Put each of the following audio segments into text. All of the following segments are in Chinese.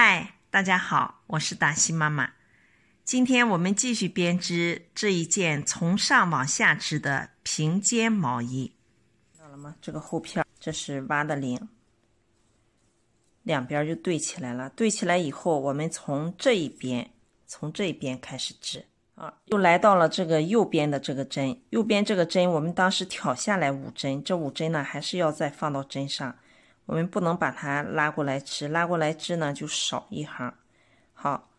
嗨，大家好，我是达西妈妈。今天我们继续编织这一件从上往下织的平肩毛衣，看到了吗？这个后片，这是挖的领，两边就对起来了。对起来以后，我们从这一边，从这一边开始织啊，又来到了这个右边的这个针。右边这个针，我们当时挑下来五针，这五针呢，还是要再放到针上。我们不能把它拉过来织，拉过来织呢就少一行。好，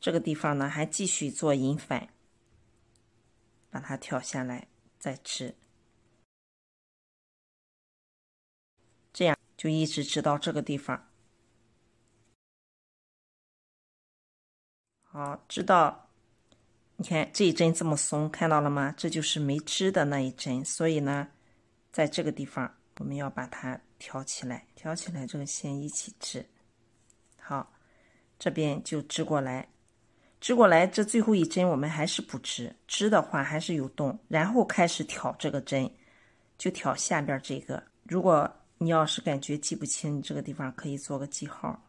这个地方呢还继续做引返，把它挑下来再织，这样就一直织到这个地方。好，织到，你看这一针这么松，看到了吗？这就是没织的那一针，所以呢，在这个地方。我们要把它挑起来，挑起来这个线一起织。好，这边就织过来，织过来这最后一针我们还是不织，织的话还是有洞。然后开始挑这个针，就挑下边这个。如果你要是感觉记不清你这个地方，可以做个记号。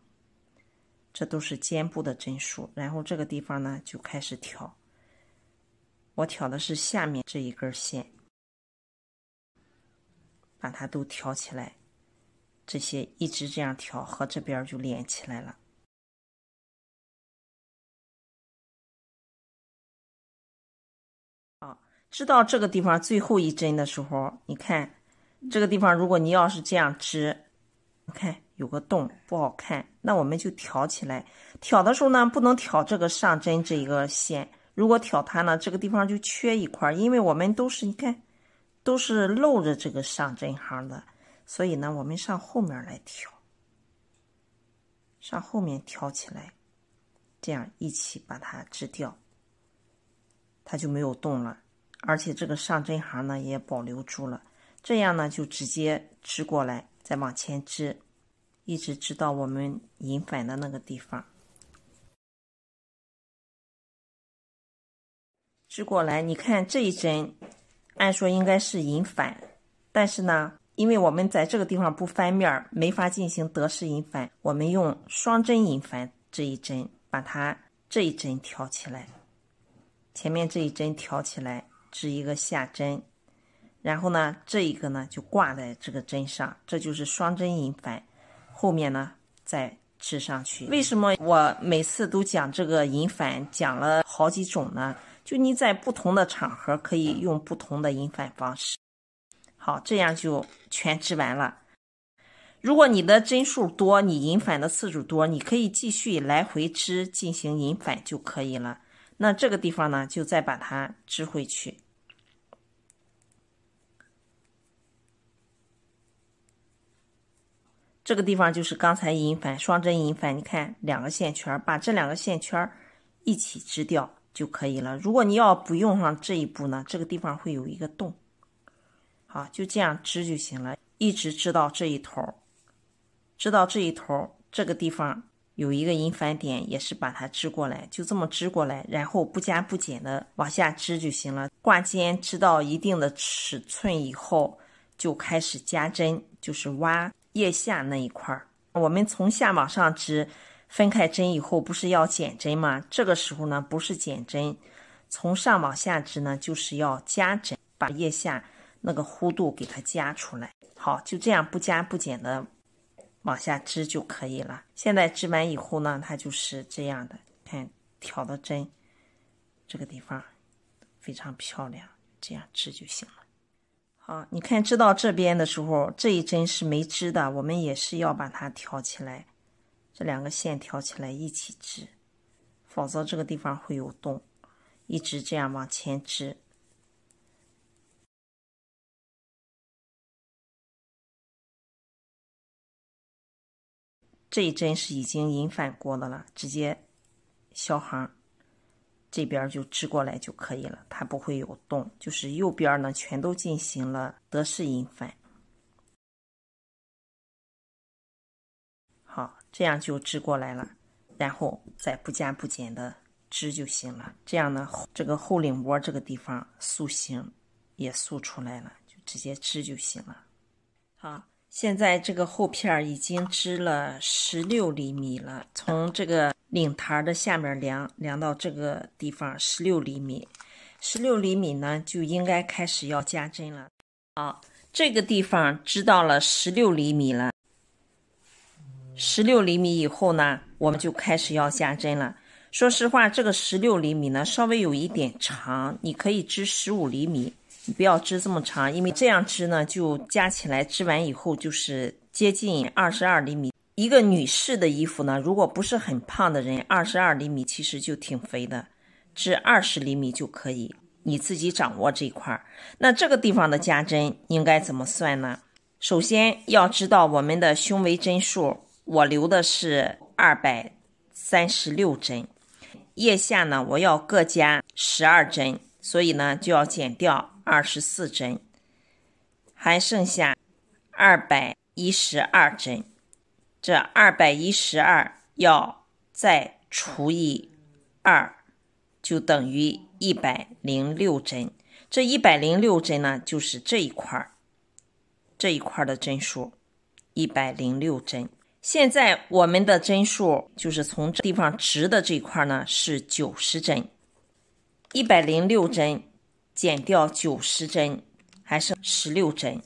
这都是肩部的针数，然后这个地方呢就开始挑。我挑的是下面这一根线。把它都挑起来，这些一直这样挑，和这边就连起来了。好，织到这个地方最后一针的时候，你看这个地方，如果你要是这样织，你看有个洞不好看，那我们就挑起来。挑的时候呢，不能挑这个上针这一个线，如果挑它呢，这个地方就缺一块，因为我们都是你看。都是露着这个上针行的，所以呢，我们上后面来挑，上后面挑起来，这样一起把它织掉，它就没有动了，而且这个上针行呢也保留住了，这样呢就直接织过来，再往前织，一直织到我们引反的那个地方，织过来，你看这一针。按说应该是引返，但是呢，因为我们在这个地方不翻面，没法进行得失引返。我们用双针引返这一针，把它这一针挑起来，前面这一针挑起来，织一个下针，然后呢，这一个呢就挂在这个针上，这就是双针引返。后面呢再织上去。为什么我每次都讲这个引返，讲了好几种呢？就你在不同的场合可以用不同的引返方式，好，这样就全织完了。如果你的针数多，你引返的次数多，你可以继续来回织进行引返就可以了。那这个地方呢，就再把它织回去。这个地方就是刚才引返双针引返，你看两个线圈，把这两个线圈一起织掉。就可以了。如果你要不用上这一步呢，这个地方会有一个洞。好，就这样织就行了，一直织到这一头，织到这一头，这个地方有一个引返点，也是把它织过来，就这么织过来，然后不加不减的往下织就行了。挂肩织到一定的尺寸以后，就开始加针，就是挖腋下那一块儿。我们从下往上织。分开针以后不是要减针吗？这个时候呢不是减针，从上往下织呢就是要加针，把腋下那个弧度给它加出来。好，就这样不加不减的往下织就可以了。现在织完以后呢，它就是这样的，看挑的针，这个地方非常漂亮，这样织就行了。好，你看织到这边的时候，这一针是没织的，我们也是要把它挑起来。这两个线挑起来一起织，否则这个地方会有洞。一直这样往前织，这一针是已经引返过的了，直接消行，这边就织过来就可以了，它不会有洞。就是右边呢，全都进行了德式引返。好，这样就织过来了，然后再不加不减的织就行了。这样呢，这个后领窝这个地方塑形也塑出来了，就直接织就行了。好，现在这个后片儿已经织了十六厘米了，从这个领台的下面量量到这个地方十六厘米，十六厘米呢就应该开始要加针了。好，这个地方织到了十六厘米了。十六厘米以后呢，我们就开始要加针了。说实话，这个十六厘米呢，稍微有一点长，你可以织十五厘米，你不要织这么长，因为这样织呢，就加起来织完以后就是接近二十二厘米。一个女士的衣服呢，如果不是很胖的人，二十二厘米其实就挺肥的，织二十厘米就可以，你自己掌握这块儿。那这个地方的加针应该怎么算呢？首先要知道我们的胸围针数。我留的是二百三十六针，腋下呢我要各加十二针，所以呢就要减掉二十四针，还剩下二百一十二针。这二百一十二要再除以二，就等于一百零六针。这一百零六针呢，就是这一块儿这一块儿的针数，一百零六针。现在我们的针数就是从这地方直的这块呢是九十针，一百零六针减掉九十针还剩十六针，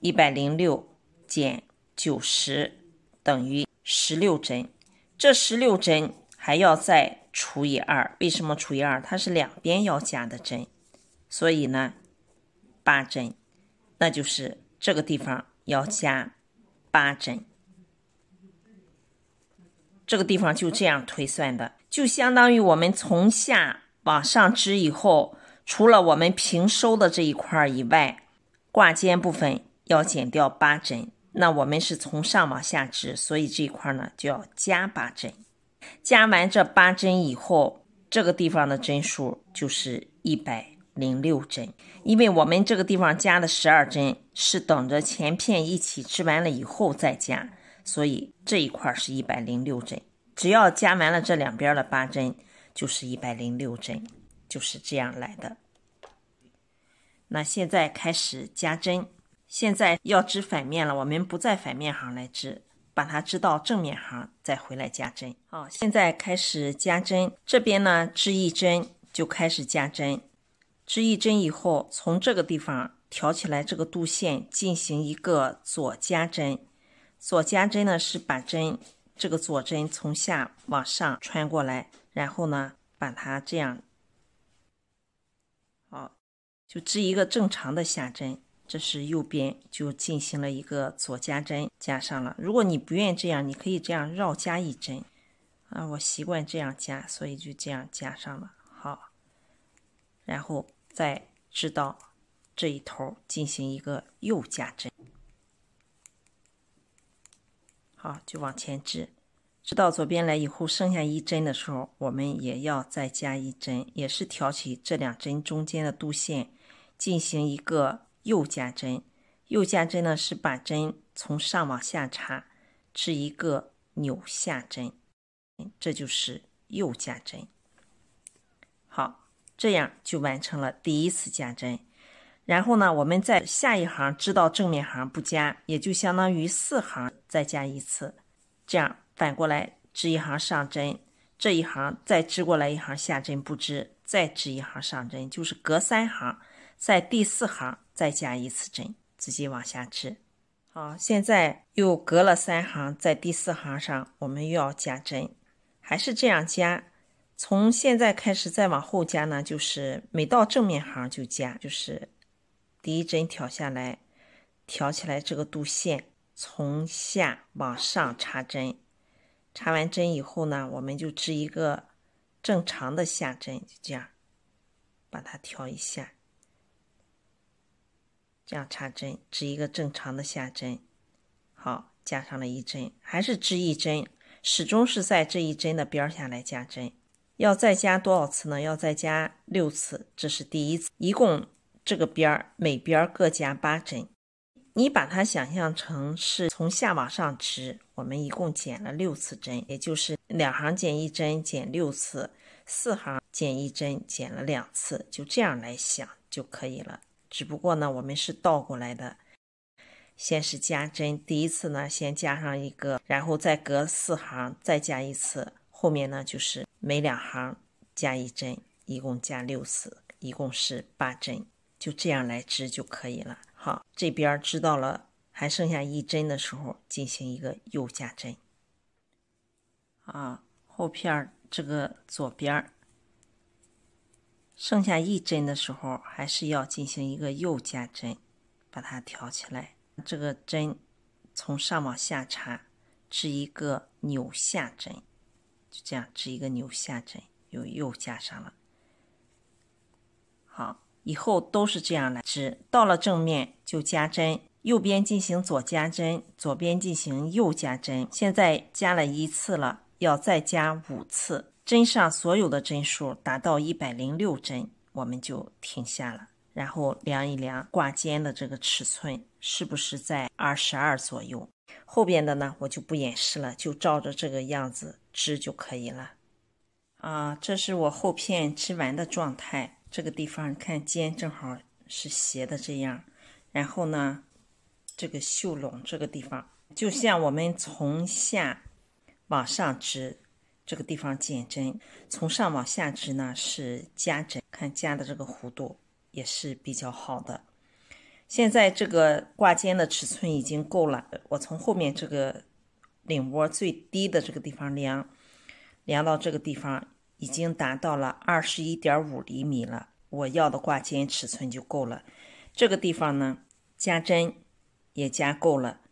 一百零六减九十等于十六针，这十六针还要再除以二，为什么除以二？它是两边要加的针，所以呢八针，那就是这个地方要加八针。这个地方就这样推算的，就相当于我们从下往上织以后，除了我们平收的这一块以外，挂肩部分要减掉八针。那我们是从上往下织，所以这一块呢就要加八针。加完这八针以后，这个地方的针数就是一百零六针。因为我们这个地方加的十二针是等着前片一起织完了以后再加。所以这一块儿是一百零六针，只要加完了这两边的八针，就是一百零六针，就是这样来的。那现在开始加针，现在要织反面了，我们不在反面行来织，把它织到正面行再回来加针。好，现在开始加针，这边呢织一针就开始加针，织一针以后，从这个地方挑起来这个度线进行一个左加针。左加针呢，是把针这个左针从下往上穿过来，然后呢把它这样，好，就织一个正常的下针。这是右边就进行了一个左加针，加上了。如果你不愿意这样，你可以这样绕加一针啊，我习惯这样加，所以就这样加上了。好，然后再织到这一头进行一个右加针。好，就往前织，织到左边来以后，剩下一针的时候，我们也要再加一针，也是挑起这两针中间的渡线，进行一个右加针。右加针呢，是把针从上往下插，织一个扭下针，这就是右加针。好，这样就完成了第一次加针。然后呢，我们在下一行织到正面行不加，也就相当于四行再加一次。这样反过来织一行上针，这一行再织过来一行下针不织，再织一行上针，就是隔三行，在第四行再加一次针，自己往下织。好，现在又隔了三行，在第四行上我们又要加针，还是这样加。从现在开始再往后加呢，就是每到正面行就加，就是。第一针挑下来，挑起来这个度线，从下往上插针。插完针以后呢，我们就织一个正常的下针，就这样把它挑一下。这样插针，织一个正常的下针。好，加上了一针，还是织一针，始终是在这一针的边下来加针。要再加多少次呢？要再加六次，这是第一次，一共。这个边儿每边儿各加八针，你把它想象成是从下往上织，我们一共减了六次针，也就是两行减一针减六次，四行减一针减了两次，就这样来想就可以了。只不过呢，我们是倒过来的，先是加针，第一次呢先加上一个，然后再隔四行再加一次，后面呢就是每两行加一针，一共加六次，一共是八针。就这样来织就可以了。好，这边织到了还剩下一针的时候，进行一个右加针。啊，后片儿这个左边儿剩下一针的时候，还是要进行一个右加针，把它挑起来。这个针从上往下插，织一个扭下针。就这样织一个扭下针，又又加上了。好。以后都是这样来织，到了正面就加针，右边进行左加针，左边进行右加针。现在加了一次了，要再加五次，针上所有的针数达到一百零六针，我们就停下了。然后量一量挂肩的这个尺寸是不是在二十二左右？后边的呢，我就不演示了，就照着这个样子织就可以了。啊，这是我后片织完的状态。这个地方看肩正好是斜的这样，然后呢，这个袖笼这个地方，就像我们从下往上织，这个地方减针，从上往下织呢是加针，看加的这个弧度也是比较好的。现在这个挂肩的尺寸已经够了，我从后面这个领窝最低的这个地方量，量到这个地方。已经达到了二十一点五厘米了，我要的挂肩尺寸就够了。这个地方呢，加针也加够了，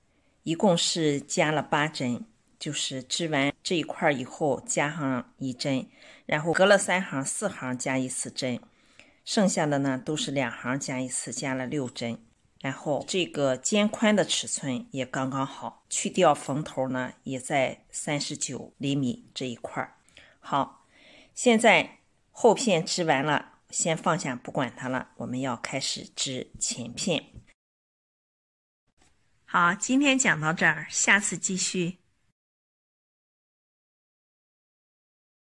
一共是加了八针，就是织完这一块以后加上一针，然后隔了三行四行加一次针，剩下的呢都是两行加一次，加了六针。然后这个肩宽的尺寸也刚刚好，去掉缝头呢也在三十九厘米这一块。好。现在后片织完了，先放下不管它了。我们要开始织前片。好，今天讲到这儿，下次继续。